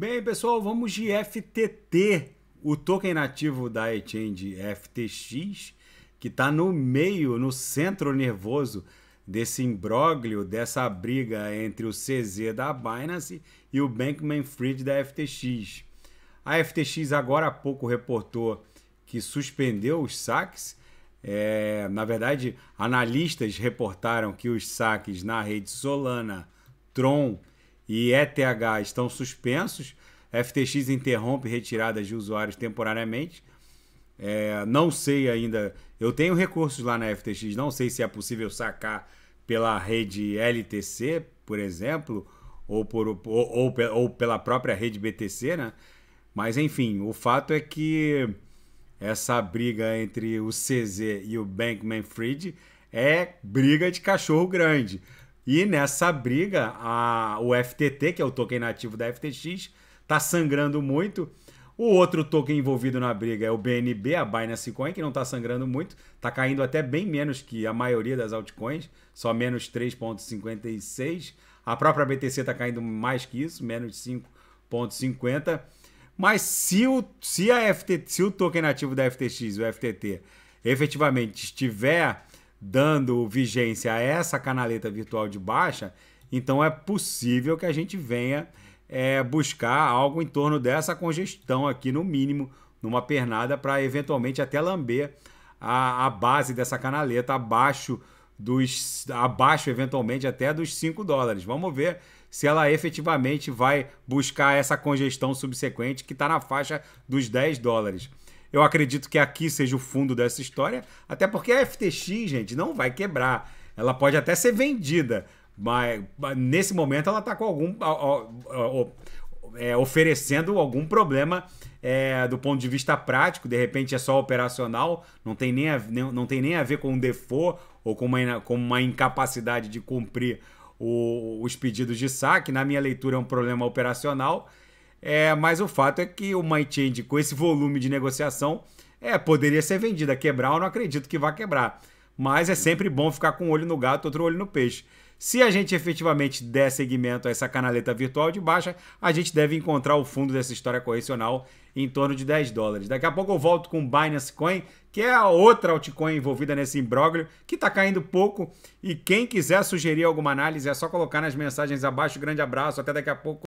Bem, pessoal, vamos de FTT, o token nativo da exchange FTX, que está no meio, no centro nervoso desse imbróglio, dessa briga entre o CZ da Binance e o Bankman-Fried da FTX. A FTX agora há pouco reportou que suspendeu os saques. É, na verdade, analistas reportaram que os saques na rede Solana, Tron e ETH estão suspensos. FTX interrompe retiradas de usuários temporariamente. É, não sei ainda. Eu tenho recursos lá na FTX, não sei se é possível sacar pela rede LTC, por exemplo, ou, por, ou, ou, ou pela própria rede BTC, né? Mas enfim, o fato é que essa briga entre o CZ e o Bankman Fried é briga de cachorro grande. E nessa briga, a, o FTT, que é o token nativo da FTX, está sangrando muito. O outro token envolvido na briga é o BNB, a Binance Coin, que não está sangrando muito, está caindo até bem menos que a maioria das altcoins, só menos 3,56. A própria BTC está caindo mais que isso, menos 5,50. Mas se o, se, a FTT se o token nativo da FTX, o FTT, efetivamente estiver dando vigência a essa canaleta virtual de baixa, então é possível que a gente venha é, buscar algo em torno dessa congestão aqui, no mínimo, numa pernada, para eventualmente até lamber a, a, base dessa canaleta abaixo dos abaixo eventualmente até dos 5 dólares. Vamos ver se ela efetivamente vai buscar essa congestão subsequente que está na faixa dos 10 dólares. Eu acredito que aqui seja o fundo dessa história, até porque a FTX, gente, não vai quebrar. Ela pode até ser vendida, mas nesse momento ela está com algum. é, oferecendo algum problema é, do ponto de vista prático, de repente é só operacional, não tem nem a, nem, não tem nem a ver com um default ou com uma, com uma incapacidade de cumprir o, os pedidos de saque. Na minha leitura, é um problema operacional é, mas o fato é que o MyChange, com esse volume de negociação, é, poderia ser vendida. Quebrar, eu não acredito que vá quebrar. Mas é sempre bom ficar com um olho no gato, outro olho no peixe. Se a gente efetivamente der seguimento a essa canaleta virtual de baixa, a gente deve encontrar o fundo dessa história correcional em torno de 10 dólares. Daqui a pouco eu volto com Binance Coin, que é a outra altcoin envolvida nesse imbróglio, que está caindo pouco. E quem quiser sugerir alguma análise, é só colocar nas mensagens abaixo. Grande abraço, até daqui a pouco.